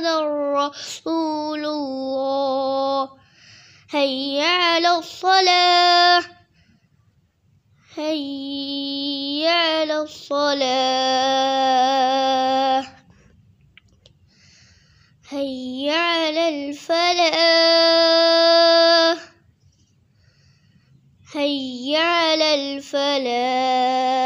محمد رسول الله هيا على الصلاة هيا على الصلاة هيا على الفلاح هيا على الفلاح